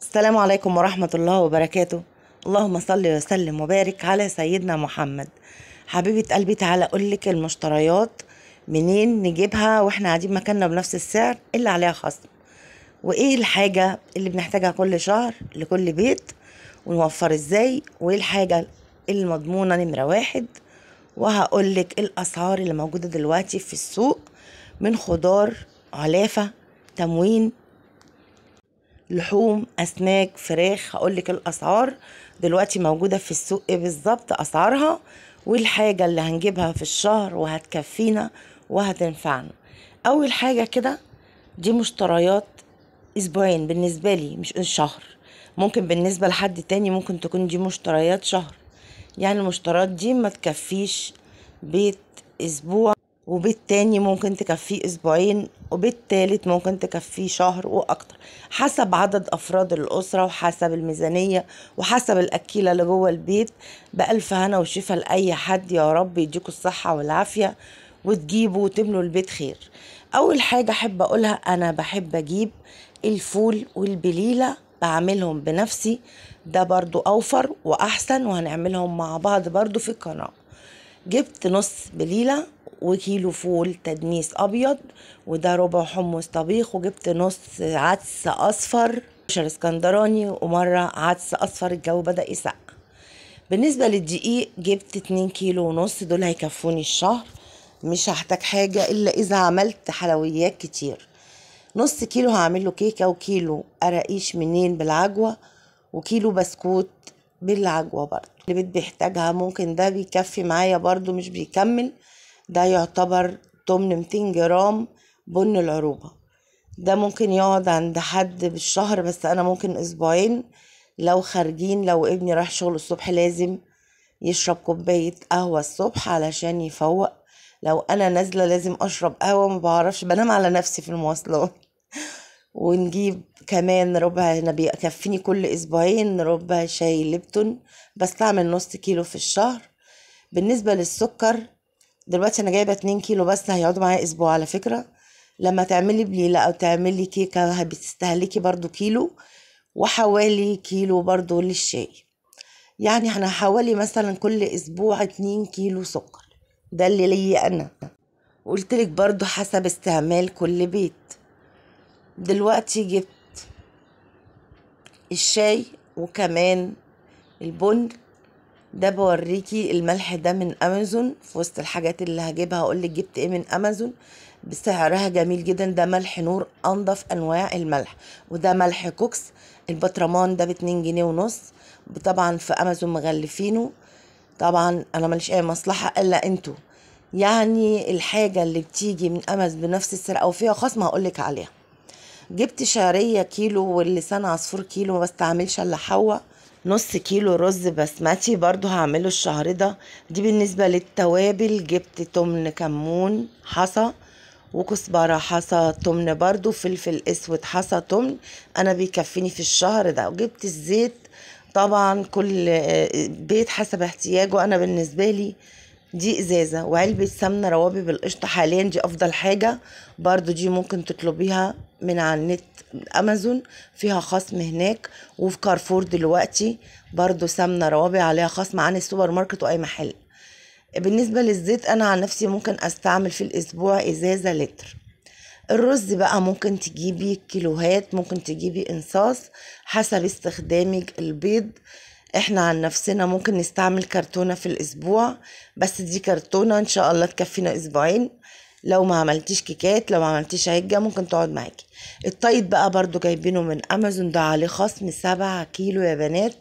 السلام عليكم ورحمة الله وبركاته اللهم صل وسلم وبارك على سيدنا محمد حبيبة قلبي تعالى أقولك المشتريات منين نجيبها واحنا قاعدين مكاننا بنفس السعر اللي عليها خصم وايه الحاجة اللي بنحتاجها كل شهر لكل بيت ونوفر ازاي وايه الحاجة المضمونة نمرة واحد وهقولك الأسعار اللي موجودة دلوقتي في السوق من خضار علافة تموين لحوم اسماك فراخ هقولك الاسعار دلوقتي موجوده في السوق ايه بالظبط اسعارها والحاجه اللي هنجيبها في الشهر وهتكفينا وهتنفعنا اول حاجه كده دي مشتريات اسبوعين بالنسبه لي مش شهر ممكن بالنسبه لحد تاني ممكن تكون دي مشتريات شهر يعني المشتريات دي ما تكفيش بيت اسبوع وبيت تاني ممكن تكفيه اسبوعين وبيت تالت ممكن تكفيه شهر واكتر حسب عدد افراد الاسره وحسب الميزانيه وحسب الاكيله اللي جوه البيت بالف هنا وشفا لاي حد يا رب يديكوا الصحه والعافيه وتجيبوا وتملوا البيت خير اول حاجه احب اقولها انا بحب اجيب الفول والبليله بعملهم بنفسي ده برضو اوفر واحسن وهنعملهم مع بعض برضو في القناه جبت نص بليله وكيلو فول تدنيس ابيض وده ربع حمص طبيخ وجبت نص عدس اصفر شر اسكندراني ومره عدس اصفر الجو بدا يسقع بالنسبه للدقيق جبت اتنين كيلو ونص دول هيكفوني الشهر مش هحتاج حاجه الا اذا عملت حلويات كتير نص كيلو هعمل له كيكه وكيلو قراقيش منين بالعجوه وكيلو بسكوت بالعجوه برضو اللي بيحتاجها ممكن ده بيكفي معايا برضو مش بيكمل ده يعتبر 800 جرام بن العروبة ده ممكن يقعد عند حد بالشهر بس أنا ممكن أسبوعين لو خارجين لو ابني رايح شغل الصبح لازم يشرب كوباية قهوة الصبح علشان يفوق لو أنا نازلة لازم أشرب قهوة ما بعرفش بنام على نفسي في المواصلات ونجيب كمان ربع هنا بيكفيني كل أسبوعين ربع شاي ليبتون بستعمل نص كيلو في الشهر بالنسبة للسكر دلوقتي انا جايبه 2 كيلو بس هيقعدوا معايا اسبوع على فكره لما تعملي بليله او تعملي كيكه بتستهلكي برضو كيلو وحوالي كيلو برضو للشاي يعني انا حوالي مثلا كل اسبوع 2 كيلو سكر ده اللي ليا انا قلت لك برضو حسب استعمال كل بيت دلوقتي جبت الشاي وكمان البن ده بوريكي الملح ده من امازون في وسط الحاجات اللي هجيبها لك جبت ايه من امازون بسعرها جميل جدا ده ملح نور انضف انواع الملح وده ملح كوكس البطرمان ده باتنين جنيه ونص طبعا في امازون مغلفينه طبعا انا ماليش اي مصلحه الا انتوا يعني الحاجه اللي بتيجي من امازون بنفس السعر او فيها خصم هقولك عليها جبت شعريه كيلو واللسان عصفور كيلو ما بستعملش الا حوا نص كيلو رز بسمتي برضو هعمله الشهر ده دي بالنسبة للتوابل جبت تمن كمون حصى وكزبرة حصى تمن برضو فلفل اسود حصى تمن انا بيكفيني في الشهر ده وجبت الزيت طبعا كل آه، بيت حسب احتياجه انا بالنسبة لي دي ازازه وعلبه سمنه روابي بالقشطه حاليا دي افضل حاجه برضو دي ممكن تطلبيها من على النت امازون فيها خصم هناك وفي كارفور دلوقتي برضو سمنه روابي عليها خصم عن السوبر ماركت واي محل بالنسبه للزيت انا عن نفسي ممكن استعمل في الاسبوع ازازه لتر الرز بقى ممكن تجيبي كيلوهات ممكن تجيبي انصاص حسب استخدامك البيض احنا عن نفسنا ممكن نستعمل كرتونة في الأسبوع بس دي كرتونة إن شاء الله تكفينا أسبوعين لو ما عملتيش كيكات لو ما عملتيش عجة ممكن تقعد معاكي الطيب بقى برضو جايبينه من أمازون ده عليه خصم سبعة كيلو يا بنات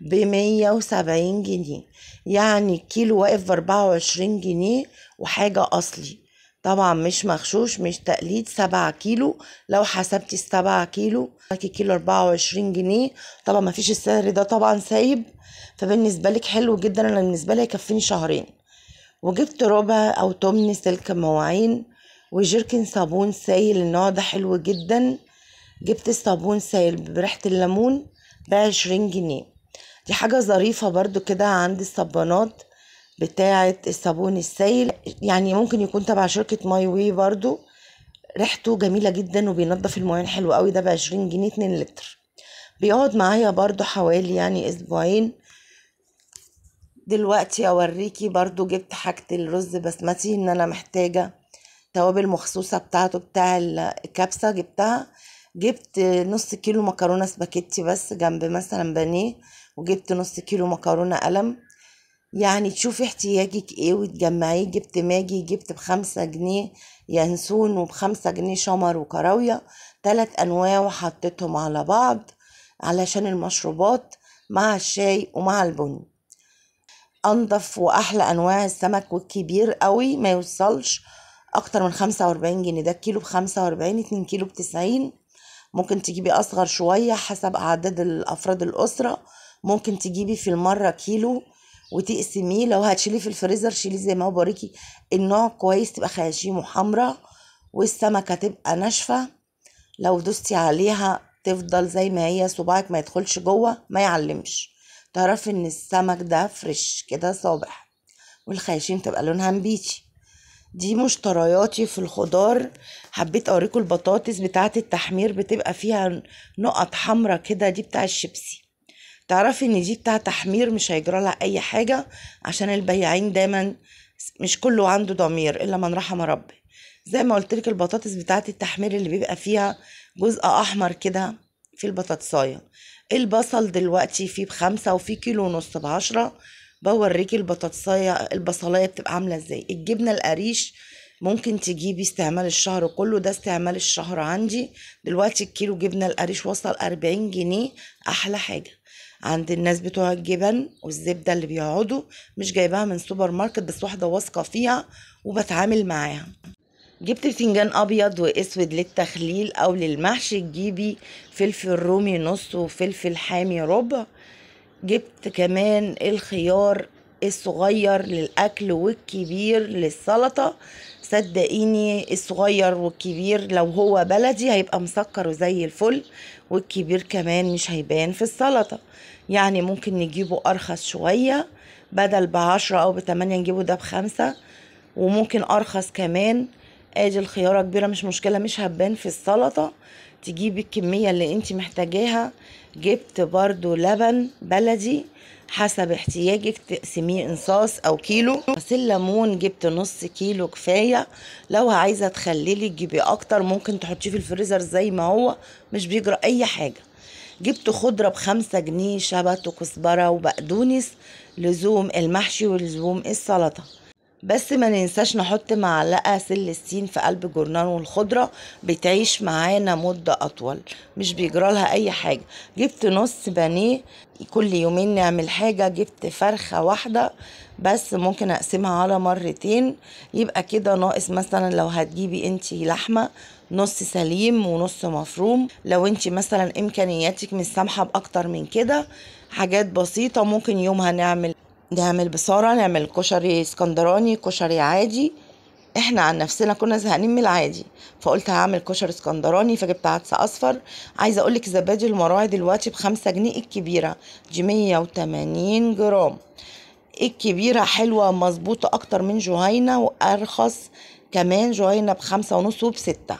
بمية 170 جنيه يعني كيلو واقف بأربعة 24 جنيه وحاجة أصلي طبعا مش مغشوش مش تقليد سبعة كيلو لو حسبتي السبعة كيلو كيلو أربعة وعشرين جنيه طبعا مفيش السعر ده طبعا سايب فبالنسبة لك حلو جدا أنا بالنسبة لي هيكفيني شهرين وجبت ربع أو تمن سلك مواعين وجيركن صابون سايل النوع ده حلو جدا جبت الصابون سايل بريحة الليمون بعشرين جنيه دي حاجة ظريفة برضو كده عند الصبانات بتاعة الصابون السائل يعني ممكن يكون تبع شركة ماي واي برضو ريحته جميلة جدا وبينظف المواعين حلو قوي ده بعشرين جنيه اتنين لتر بيقعد معايا برضو حوالي يعني اسبوعين دلوقتي اوريكي برضو جبت حاجة الرز بسمتي ان انا محتاجة توابل مخصوصة بتاعته بتاع الكبسة جبتها جبت نص كيلو مكرونة سباكيتي بس جنب مثلا بانيه وجبت نص كيلو مكرونة قلم يعني تشوفي احتياجك ايه وتجمعيه جبت ماجي جبت بخمسة جنيه ينسون وبخمسة جنيه شمر وكراوية تلات انواع وحطيتهم على بعض علشان المشروبات مع الشاي ومع البن انضف واحلى انواع السمك والكبير قوي ما يوصلش اكتر من خمسة واربعين جنيه ده كيلو بخمسة واربعين اتنين كيلو بتسعين ممكن تجيبي اصغر شوية حسب اعداد الافراد الاسرة ممكن تجيبي في المرة كيلو وتقسميه لو هتشيليه في الفريزر شيليه زي ما هو بوريكي النوع كويس تبقى خياشيمه حمرا والسمكه تبقى ناشفه لو دوستي عليها تفضل زي ما هي صباعك ما يدخلش جوه ما يعلمش تعرفي ان السمك ده فريش كده صابح والخياشيم تبقى لونها نبيتي دي مشترياتي في الخضار حبيت اوريكم البطاطس بتاعه التحمير بتبقى فيها نقط حمرا كده دي بتاع الشيبسي تعرفي ان دي بتاع تحمير مش هيجرى لها اي حاجه عشان البياعين دايما مش كله عنده ضمير الا من رحم ربي زي ما قلت لك البطاطس بتاعه التحمير اللي بيبقى فيها جزء احمر كده في البطاطسايه البصل دلوقتي فيه بخمسة وفي كيلو ونص بعشرة بوريكي البطاطساية البصلاية بتبقى عاملة ازاي الجبنة القريش ممكن تجيبي استعمال الشهر كله ده استعمال الشهر عندي دلوقتي الكيلو جبنة القريش وصل 40 جنيه أحلى حاجة عند الناس بتوع الجبن والزبدة اللي بيقعدوا مش جايباها من سوبر ماركت بس واحدة واثقة فيها وبتعامل معاها جبت بتنجان ابيض واسود للتخليل او للمحشي تجيبي فلفل رومي نص وفلفل حامي ربع جبت كمان الخيار الصغير للاكل والكبير للسلطه صدقيني الصغير والكبير لو هو بلدي هيبقى مسكر وزي الفل والكبير كمان مش هيبان في السلطه يعني ممكن نجيبه ارخص شويه بدل بعشرة او بتمانية نجيبه ده بخمسة وممكن ارخص كمان ادي الخياره كبيره مش مشكله مش هتبان في السلطه تجيبي الكمية اللي انت محتاجاها جبت برضو لبن بلدي حسب احتياجك تقسميه انصاص او كيلو عصير ليمون جبت نص كيلو كفايه لو عايزه تخللي تجيبي اكتر ممكن تحطيه في الفريزر زي ما هو مش بيجرى اي حاجه جبت خضره بخمسة جنيه شبت وكزبره وبقدونس لزوم المحشي ولزوم السلطه بس ما ننساش نحط معلقة سل السين في قلب جرنان والخضرة بتعيش معانا مدة أطول مش بيجرالها أي حاجة جبت نص بانيه كل يومين نعمل حاجة جبت فرخة واحدة بس ممكن أقسمها على مرتين يبقى كده ناقص مثلا لو هتجيبي انتي لحمة نص سليم ونص مفروم لو انت مثلا امكانياتك مش سامحه باكتر من كده حاجات بسيطه ممكن يومها نعمل نعمل بصارة نعمل كشري اسكندراني كشري عادي احنا عن نفسنا كنا زهقانين من العادي فقلت هعمل كشري اسكندراني فجبت عدس اصفر عايزه اقول لك زبادي المراعي دلوقتي بخمسة جنيه الكبيره دي 180 جرام الكبيره حلوه مظبوطه اكتر من جهينه وارخص كمان جهينه بخمسة ونص وبستة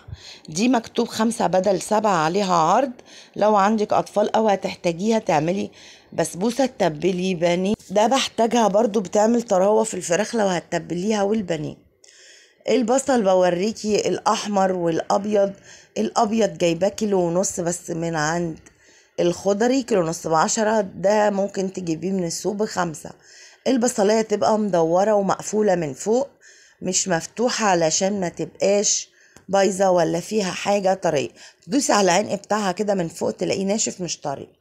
دي مكتوب خمسة بدل سبعة عليها عرض لو عندك اطفال او هتحتاجيها تعملي بسبوسه تتبلي بني ده بحتاجها برضو بتعمل طراوة في الفراخ لو هتتبليها والبانيه البصل بوريكي الأحمر والأبيض الأبيض جايباه كيلو ونص بس من عند الخضري كيلو ونص بعشرة ده ممكن تجيبيه من السوق بخمسة البصلية تبقى مدورة ومقفولة من فوق مش مفتوحة علشان ما تبقاش بايظة ولا فيها حاجة طرية تدوسي على العنق بتاعها كده من فوق تلاقيه ناشف مش طري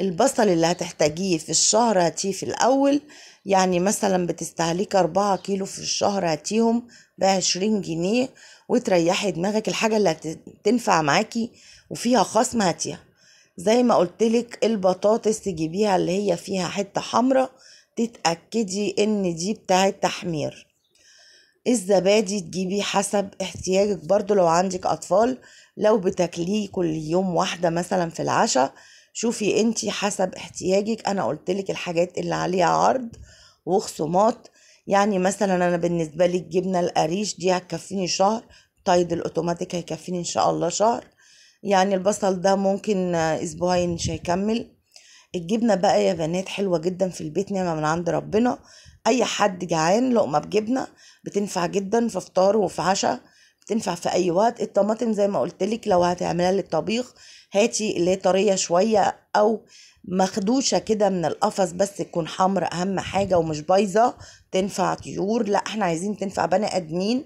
البصل اللي هتحتاجيه في الشهر هاتيه في الأول يعني مثلا بتستهلكي أربعة كيلو في الشهر هاتيهم بعشرين جنيه وتريحي دماغك الحاجة اللي هتنفع معاكي وفيها خصم هاتيها زي ما قلتلك البطاطس تجيبيها اللي هي فيها حتة حمراء تتأكدي ان دي بتاعة تحمير الزبادي تجيبي حسب احتياجك برضو لو عندك أطفال لو بتاكليه كل يوم واحدة مثلا في العشاء شوفي انت حسب احتياجك انا قلت لك الحاجات اللي عليها عرض وخصومات يعني مثلا انا بالنسبه لي الجبنه القريش دي هتكفيني شهر تايد الاوتوماتيك هيكفيني ان شاء الله شهر يعني البصل ده ممكن اسبوعين مش هيكمل الجبنه بقى يا بنات حلوه جدا في البيت نعمه من عند ربنا اي حد جعان لقمه بجبنه بتنفع جدا في فطار وفي عشاء بتنفع في اي وقت الطماطم زي ما قلت لك لو هتعملها للطبيخ هاتي اللي هي طريه شويه او مخدوشه كده من القفص بس تكون حمر اهم حاجه ومش بايظه تنفع طيور لا احنا عايزين تنفع بني ادمين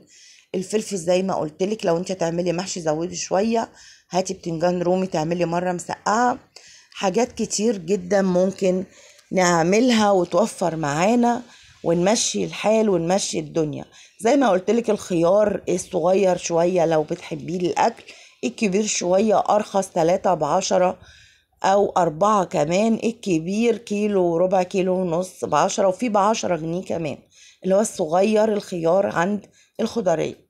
الفلفل زي ما قلتلك لو انت تعملي محشي زودي شويه هاتي بتنجان رومي تعملي مره مسقعه حاجات كتير جدا ممكن نعملها وتوفر معانا ونمشي الحال ونمشي الدنيا زي ما قلتلك الخيار الصغير شويه لو بتحبيه للاكل الكبير شوية أرخص تلاتة بعشرة أو أربعة كمان الكبير كيلو ربع كيلو ونص بعشرة وفي بعشرة جنيه كمان اللي هو الصغير الخيار عند الخضرية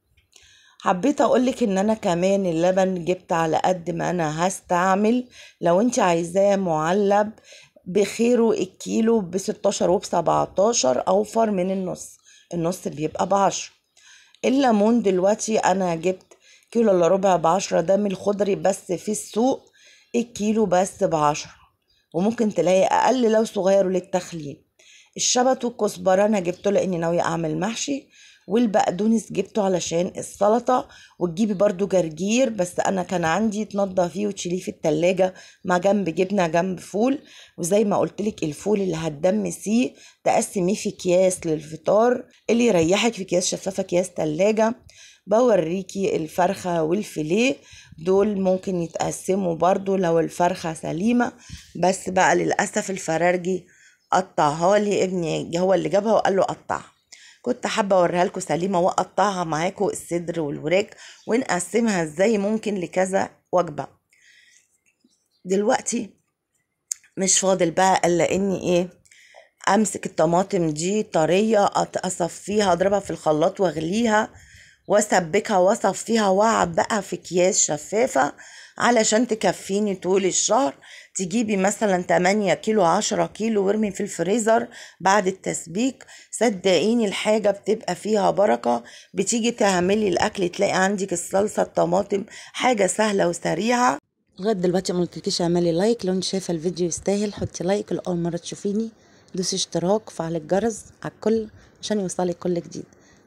حبيت اقولك ان انا كمان اللبن جبت على قد ما انا هستعمل لو انت عايزاه معلب بخيره الكيلو بستاشر وبسبعتاشر اوفر من النص النص بيبقى بعشرة الليمون دلوقتي انا جبت كيلو الا ربع بعشرة ده من الخضري بس في السوق الكيلو بس بعشرة وممكن تلاقي اقل لو صغير للتخليل الشبت والكزبره انا جبته لاني ناويه اعمل محشي والبقدونس جبته علشان السلطه وتجيبي برضو جرجير بس انا كان عندي تنضفيه وتشيليه في التلاجة مع جنب جبنه جنب فول وزي ما لك الفول اللي هتدمسيه تقسميه في اكياس للفطار اللي يريحك في اكياس شفافه اكياس تلاجة بوريكي الفرخة والفيليه دول ممكن يتقسموا برضو لو الفرخة سليمة بس بقى للأسف الفرارجي قطعها لي ابني هو اللي جابها وقال له قطعها كنت حابة اوريها لكم سليمة واقطعها معاكم الصدر والوراك ونقسمها ازاي ممكن لكذا وجبة دلوقتي مش فاضل بقى الا اني ايه امسك الطماطم دي طرية اصفيها اضربها في الخلاط واغليها وسبكها وصفيها وعبقها في اكياس شفافة علشان تكفيني طول الشهر تجيبي مثلا 8 كيلو 10 كيلو وارمي في الفريزر بعد التسبيك صدقيني الحاجة بتبقى فيها بركة بتيجي تعملي الأكل تلاقي عندك الصلصة الطماطم حاجة سهلة وسريعة لغاية دلوقتي مقلتلكيش اعملي لايك لو انت شايفة الفيديو يستاهل حطي لايك لأول مرة تشوفيني دوسي اشتراك فعل الجرس على الكل عشان يوصلك كل جديد